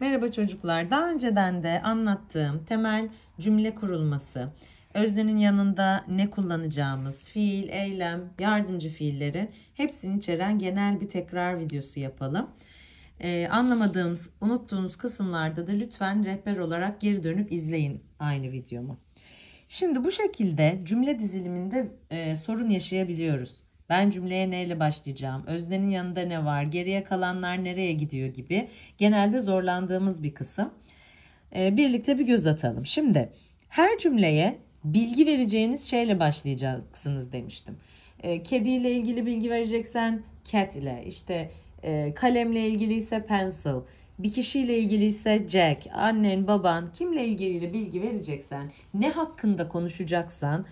Merhaba çocuklar. Daha önceden de anlattığım temel cümle kurulması, öznenin yanında ne kullanacağımız, fiil, eylem, yardımcı fiillerin hepsini içeren genel bir tekrar videosu yapalım. Ee, anlamadığınız, unuttuğunuz kısımlarda da lütfen rehber olarak geri dönüp izleyin aynı videomu. Şimdi bu şekilde cümle diziliminde e, sorun yaşayabiliyoruz. Ben cümleye neyle başlayacağım? Öznenin yanında ne var? Geriye kalanlar nereye gidiyor gibi. Genelde zorlandığımız bir kısım. E, birlikte bir göz atalım. Şimdi her cümleye bilgi vereceğiniz şeyle başlayacaksınız demiştim. E, ee, kediyle ilgili bilgi vereceksen cat ile, işte e, kalemle ilgiliyse ise pencil, bir kişiyle ilgiliyse Jack, annen, baban, kimle ilgili bilgi vereceksen, ne hakkında konuşacaksan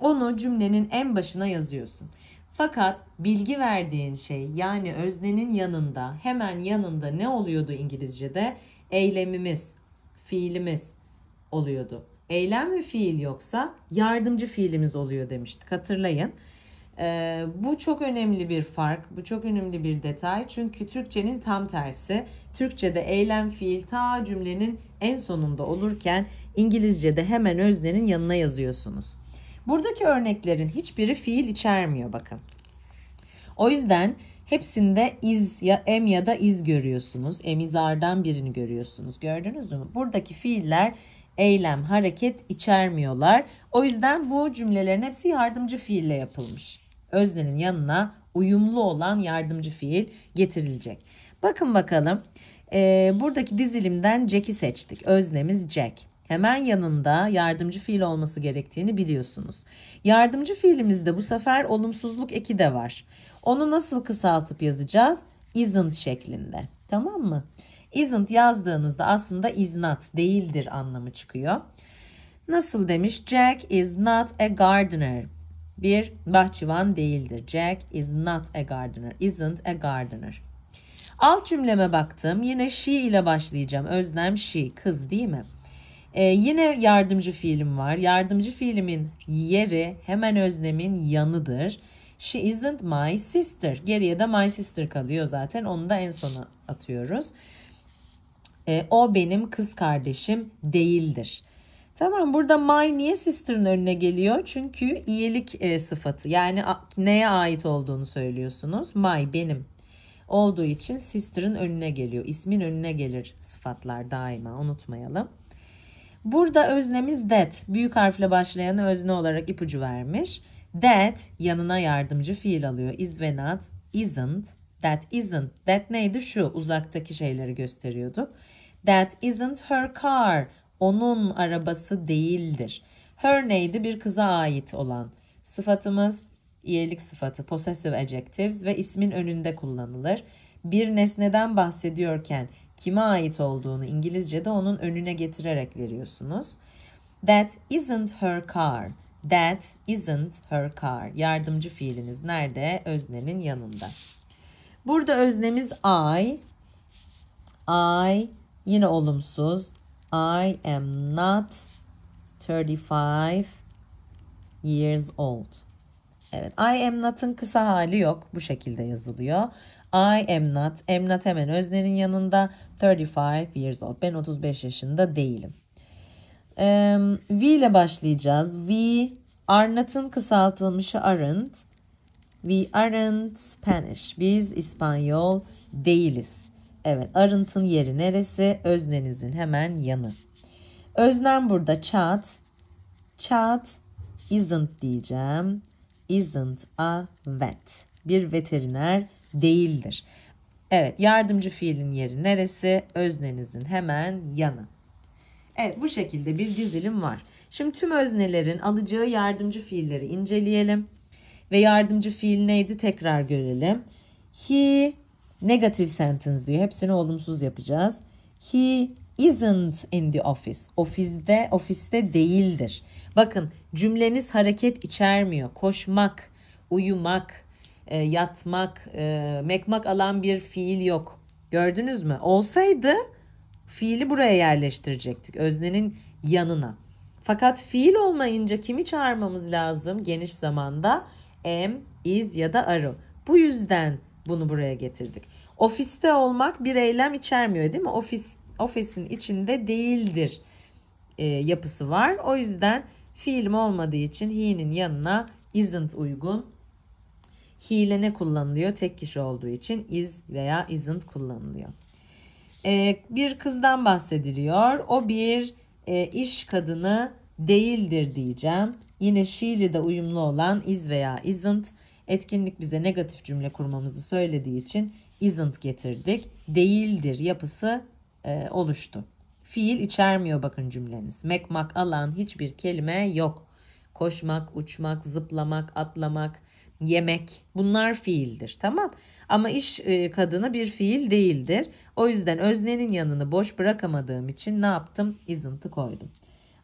onu cümlenin en başına yazıyorsun. Fakat bilgi verdiğin şey yani öznenin yanında hemen yanında ne oluyordu İngilizce'de? Eylemimiz, fiilimiz oluyordu. Eylem ve fiil yoksa yardımcı fiilimiz oluyor demiştik hatırlayın. Ee, bu çok önemli bir fark, bu çok önemli bir detay. Çünkü Türkçenin tam tersi. Türkçede eylem fiil ta cümlenin en sonunda olurken İngilizce'de hemen öznenin yanına yazıyorsunuz. Buradaki örneklerin hiçbiri fiil içermiyor bakın. O yüzden hepsinde iz ya em ya da iz görüyorsunuz. Emizardan birini görüyorsunuz. Gördünüz mü? Buradaki fiiller eylem, hareket içermiyorlar. O yüzden bu cümlelerin hepsi yardımcı fiille yapılmış. Öznenin yanına uyumlu olan yardımcı fiil getirilecek. Bakın bakalım. E, buradaki dizilimden Jack'i seçtik. Öznemiz Jack hemen yanında yardımcı fiil olması gerektiğini biliyorsunuz. Yardımcı fiilimizde bu sefer olumsuzluk eki de var. Onu nasıl kısaltıp yazacağız? Isn't şeklinde. Tamam mı? Isn't yazdığınızda aslında is not değildir anlamı çıkıyor. Nasıl demiş? Jack is not a gardener. Bir bahçıvan değildir. Jack is not a gardener. Isn't a gardener. Alt cümleme baktım. Yine she ile başlayacağım. Özlem she, kız değil mi? Ee, yine yardımcı fiilim var. Yardımcı fiilimin yeri hemen öznemin yanıdır. She isn't my sister. Geriye de my sister kalıyor zaten. Onu da en sona atıyoruz. Ee, o benim kız kardeşim değildir. Tamam burada my niye sister'ın önüne geliyor? Çünkü iyilik e, sıfatı yani a, neye ait olduğunu söylüyorsunuz. My benim olduğu için sister'ın önüne geliyor. İsmin önüne gelir sıfatlar daima unutmayalım. Burada öznemiz that. Büyük harfle başlayan özne olarak ipucu vermiş. That yanına yardımcı fiil alıyor. Is ve not, isn't, that isn't. That neydi? Şu uzaktaki şeyleri gösteriyorduk. That isn't her car. Onun arabası değildir. Her neydi? Bir kıza ait olan. Sıfatımız iyilik sıfatı, possessive adjectives ve ismin önünde kullanılır bir nesneden bahsediyorken kime ait olduğunu İngilizce'de onun önüne getirerek veriyorsunuz. That isn't her car. That isn't her car. Yardımcı fiiliniz nerede? Öznenin yanında. Burada öznemiz I. I yine olumsuz. I am not 35 years old. Evet, I am not'ın kısa hali yok. Bu şekilde yazılıyor. I am not. Am not hemen öznenin yanında. 35 years old. Ben 35 yaşında değilim. Um, we ile başlayacağız. We are not'ın kısaltılmışı aren't. We aren't Spanish. Biz İspanyol değiliz. Evet Aren'tın yeri neresi? Öznenizin hemen yanı. Öznem burada chat. Chat isn't diyeceğim. Isn't a vet. Bir veteriner değildir. Evet yardımcı fiilin yeri neresi? Öznenizin hemen yanı. Evet bu şekilde bir dizilim var. Şimdi tüm öznelerin alacağı yardımcı fiilleri inceleyelim. Ve yardımcı fiil neydi tekrar görelim. He negative sentence diyor. Hepsini olumsuz yapacağız. He isn't in the office. Ofiste, ofiste değildir. Bakın cümleniz hareket içermiyor. Koşmak, uyumak, e, yatmak, e, mekmak alan bir fiil yok. Gördünüz mü? Olsaydı fiili buraya yerleştirecektik. Öznenin yanına. Fakat fiil olmayınca kimi çağırmamız lazım geniş zamanda? Am, is ya da are. Bu yüzden bunu buraya getirdik. Ofiste olmak bir eylem içermiyor değil mi? Ofis ofisin içinde değildir e, yapısı var. O yüzden fiilim olmadığı için he'nin yanına isn't uygun hile ne kullanılıyor? Tek kişi olduğu için is veya isn't kullanılıyor. Ee, bir kızdan bahsediliyor. O bir e, iş kadını değildir diyeceğim. Yine she'li de uyumlu olan is veya isn't. Etkinlik bize negatif cümle kurmamızı söylediği için isn't getirdik. Değildir yapısı e, oluştu. Fiil içermiyor bakın cümleniz. Mekmak alan hiçbir kelime yok koşmak, uçmak, zıplamak, atlamak, yemek bunlar fiildir tamam ama iş e, kadını bir fiil değildir. O yüzden öznenin yanını boş bırakamadığım için ne yaptım? Isn't'ı koydum.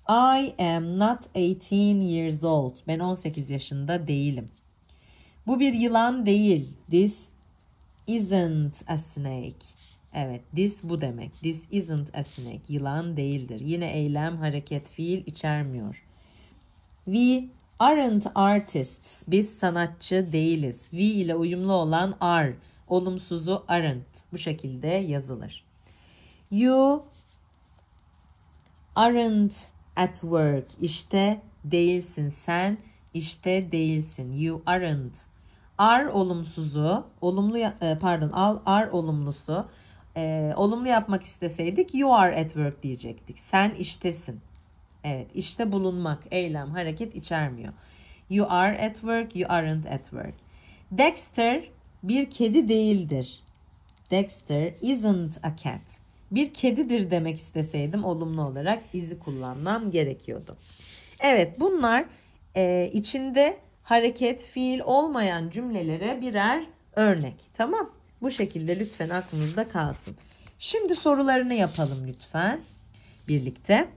I am not 18 years old. Ben 18 yaşında değilim. Bu bir yılan değil. This isn't a snake. Evet this bu demek. This isn't a snake. Yılan değildir. Yine eylem, hareket, fiil içermiyor. We aren't artists. Biz sanatçı değiliz. We ile uyumlu olan are. Olumsuzu aren't. Bu şekilde yazılır. You aren't at work. İşte değilsin sen. İşte değilsin. You aren't. Are olumsuzu, olumlu e, pardon, al are olumlusu. E, olumlu yapmak isteseydik you are at work diyecektik. Sen iştesin. Evet işte bulunmak eylem hareket içermiyor. You are at work, you aren't at work. Dexter bir kedi değildir. Dexter isn't a cat. Bir kedidir demek isteseydim olumlu olarak izi kullanmam gerekiyordu. Evet bunlar e, içinde hareket, fiil olmayan cümlelere birer örnek. Tamam bu şekilde lütfen aklınızda kalsın. Şimdi sorularını yapalım lütfen birlikte.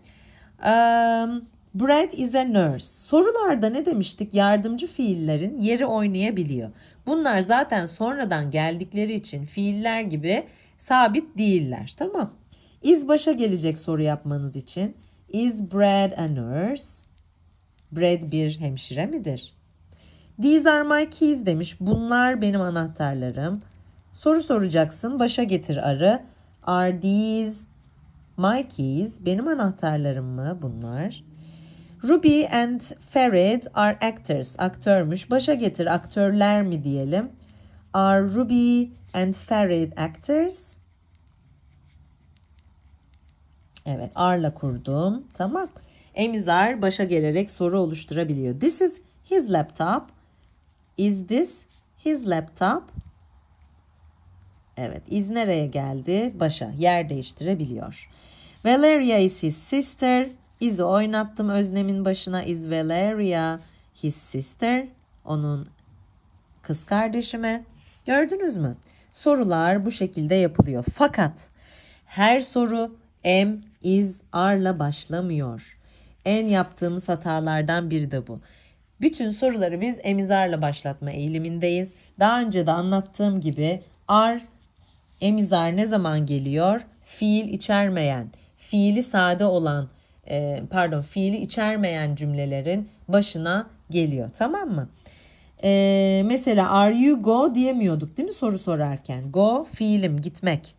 Um, Brad is a nurse. Sorularda ne demiştik? Yardımcı fiillerin yeri oynayabiliyor. Bunlar zaten sonradan geldikleri için fiiller gibi sabit değiller. Tamam. Is başa gelecek soru yapmanız için. Is Brad a nurse? Brad bir hemşire midir? These are my keys demiş. Bunlar benim anahtarlarım. Soru soracaksın. Başa getir arı. Are these My keys, benim anahtarlarım mı bunlar? Ruby and Farid are actors, aktörmüş. Başa getir aktörler mi diyelim. Are Ruby and Farid actors? Evet, are'la kurdum. Tamam. Emizar başa gelerek soru oluşturabiliyor. This is his laptop. Is this his laptop? Evet iz nereye geldi? Başa yer değiştirebiliyor. Valeria is his sister. Is'i oynattım öznemin başına. Is Valeria his sister? Onun kız kardeşime. Gördünüz mü? Sorular bu şekilde yapılıyor. Fakat her soru am, is, are'la başlamıyor. En yaptığımız hatalardan biri de bu. Bütün soruları biz emizarla başlatma eğilimindeyiz. Daha önce de anlattığım gibi are Emizar ne zaman geliyor? Fiil içermeyen, fiili sade olan, e, pardon fiili içermeyen cümlelerin başına geliyor. Tamam mı? E, mesela are you go diyemiyorduk değil mi soru sorarken? Go fiilim gitmek.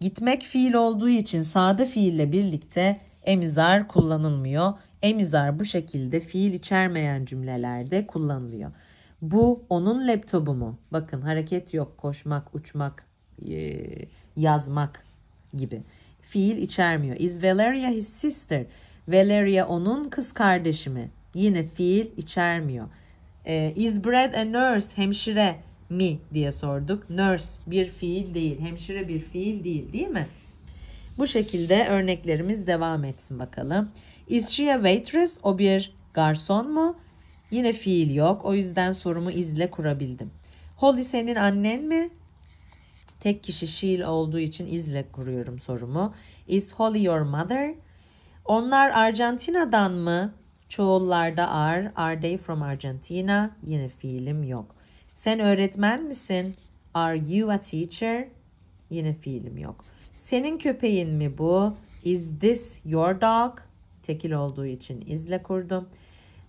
Gitmek fiil olduğu için sade fiille birlikte emizar kullanılmıyor. Emizar bu şekilde fiil içermeyen cümlelerde kullanılıyor. Bu onun laptopu mu? Bakın hareket yok, koşmak, uçmak, e, yazmak gibi. Fiil içermiyor. Is Valeria his sister? Valeria onun kız kardeşi mi? Yine fiil içermiyor. E, is Brad a nurse? Hemşire mi diye sorduk. Nurse bir fiil değil. Hemşire bir fiil değil değil mi? Bu şekilde örneklerimiz devam etsin bakalım. Is she a waitress? O bir garson mu? Yine fiil yok. O yüzden sorumu izle kurabildim. Holly senin annen mi? tek kişi she olduğu için izle kuruyorum sorumu. Is Holly your mother? Onlar Arjantina'dan mı? Çoğullarda are. Are they from Argentina? Yine fiilim yok. Sen öğretmen misin? Are you a teacher? Yine fiilim yok. Senin köpeğin mi bu? Is this your dog? Tekil olduğu için izle kurdum.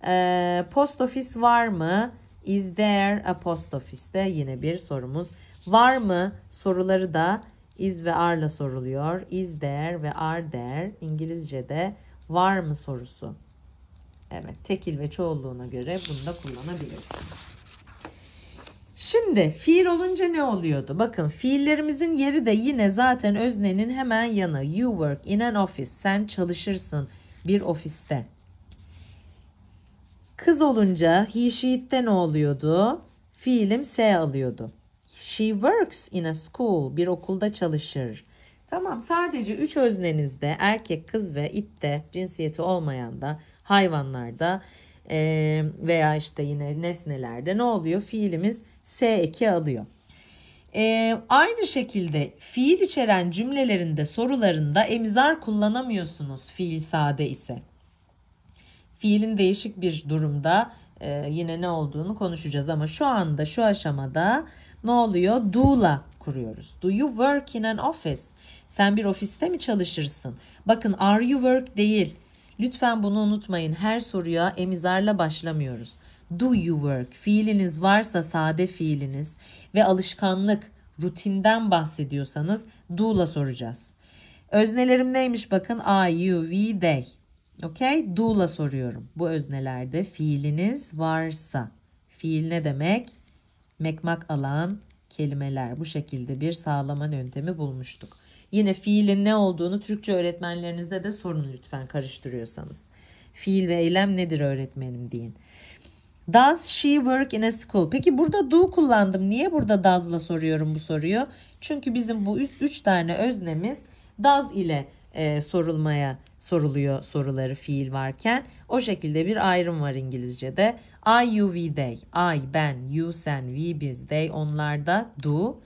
Ee, post ofis var mı? Is there a post office de yine bir sorumuz. Var mı soruları da is ve are'la soruluyor. Is there ve are there İngilizce'de var mı sorusu. Evet tekil ve çoğulluğuna göre bunu da kullanabilirsiniz. Şimdi fiil olunca ne oluyordu? Bakın fiillerimizin yeri de yine zaten öznenin hemen yanı. You work in an office. Sen çalışırsın bir ofiste. Kız olunca he she'de ne oluyordu? Fiilim se alıyordu. She works in a school. Bir okulda çalışır. Tamam sadece üç öznenizde erkek, kız ve itte cinsiyeti olmayan da hayvanlarda e, veya işte yine nesnelerde ne oluyor? Fiilimiz S eki alıyor. E, aynı şekilde fiil içeren cümlelerinde sorularında emizar kullanamıyorsunuz fiil sade ise. Fiilin değişik bir durumda e, yine ne olduğunu konuşacağız ama şu anda şu aşamada ne oluyor? Do'la kuruyoruz. Do you work in an office? Sen bir ofiste mi çalışırsın? Bakın are you work değil. Lütfen bunu unutmayın. Her soruya emizarla başlamıyoruz. Do you work? Fiiliniz varsa sade fiiliniz ve alışkanlık, rutinden bahsediyorsanız do'la soracağız. Öznelerim neymiş bakın I, you, we, they. Okay? Do'la soruyorum. Bu öznelerde fiiliniz varsa. Fiil ne demek? mekmak alan kelimeler. Bu şekilde bir sağlaman yöntemi bulmuştuk. Yine fiilin ne olduğunu Türkçe öğretmenlerinize de sorun lütfen karıştırıyorsanız. Fiil ve eylem nedir öğretmenim deyin. Does she work in a school? Peki burada do kullandım. Niye burada does'la soruyorum bu soruyu? Çünkü bizim bu üç, üç tane öznemiz does ile e, sorulmaya soruluyor soruları fiil varken. O şekilde bir ayrım var İngilizce'de. I, you, we, they. I, ben, you, sen, we, biz, they onlarda do.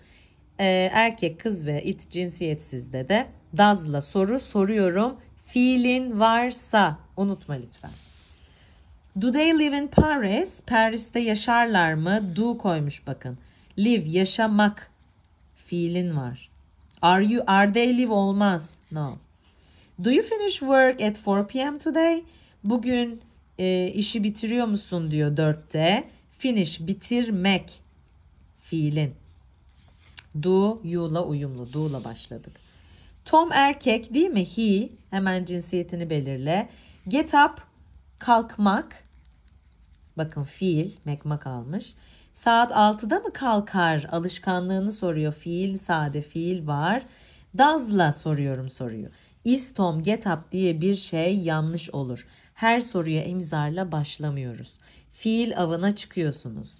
E, erkek, kız ve it cinsiyetsizde de does'la soru soruyorum. Fiilin varsa unutma lütfen. Do they live in Paris? Paris'te yaşarlar mı? Do koymuş bakın. Live yaşamak fiilin var. Are you are they live olmaz. No. Do you finish work at 4 p.m. today? Bugün e, işi bitiriyor musun diyor 4'te. Finish bitirmek fiilin. Do you'la uyumlu. Do'la başladık. Tom erkek değil mi? He hemen cinsiyetini belirle. Get up kalkmak. Bakın fiil mekma kalmış. Saat 6'da mı kalkar? Alışkanlığını soruyor. Fiil, sade fiil var. Does'la soruyorum soruyu istom getap diye bir şey yanlış olur. Her soruya imzarla başlamıyoruz. Fiil avına çıkıyorsunuz.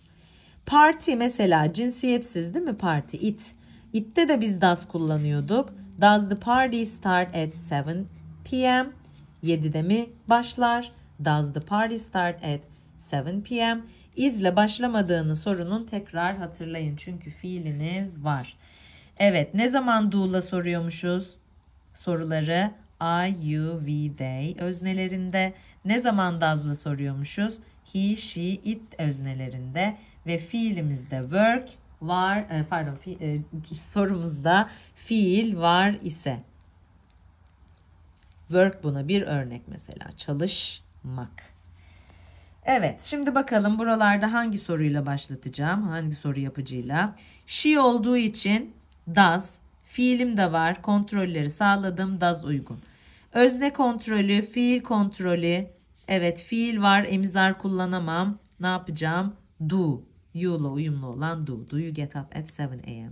Parti mesela cinsiyetsiz değil mi parti? It. It'te de biz das kullanıyorduk. Does the party start at 7 p.m.? 7'de mi başlar? Does the party start at 7 p.m.? İzle başlamadığını sorunun tekrar hatırlayın. Çünkü fiiliniz var. Evet ne zaman do'la soruyormuşuz? soruları I, you, we, they öznelerinde ne zaman dazlı soruyormuşuz? He, she, it öznelerinde ve fiilimizde work var e, pardon e, sorumuzda fiil var ise work buna bir örnek mesela çalışmak. Evet şimdi bakalım buralarda hangi soruyla başlatacağım hangi soru yapıcıyla. She olduğu için does Fiilim de var. Kontrolleri sağladım. Daz uygun. Özne kontrolü, fiil kontrolü. Evet fiil var. Emizar kullanamam. Ne yapacağım? Do. You'la uyumlu olan do. Do you get up at 7 a.m.?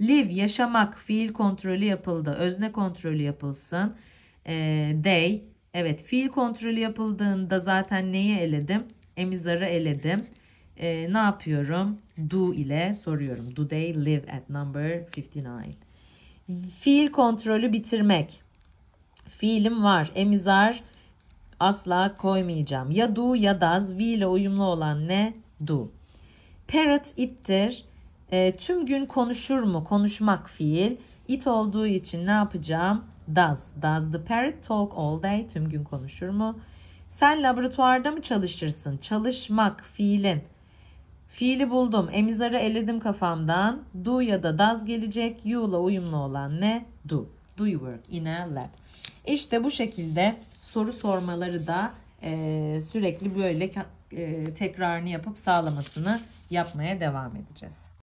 Live yaşamak fiil kontrolü yapıldı. Özne kontrolü yapılsın. Ee, they evet fiil kontrolü yapıldığında zaten neyi eledim? Emizarı eledim. Ee, ne yapıyorum? Do ile soruyorum. Do they live at number 59? Fiil kontrolü bitirmek. Fiilim var. Emizar asla koymayacağım. Ya do ya does. V ile uyumlu olan ne? Do. Parrot ittir. E, tüm gün konuşur mu? Konuşmak fiil. It olduğu için ne yapacağım? Does. Does the parrot talk all day? Tüm gün konuşur mu? Sen laboratuvarda mı çalışırsın? Çalışmak fiilin. Fiili buldum. Emizarı eledim kafamdan. Do ya da does gelecek. You'la uyumlu olan ne? Do. Do you work in a lab? İşte bu şekilde soru sormaları da e, sürekli böyle e, tekrarını yapıp sağlamasını yapmaya devam edeceğiz.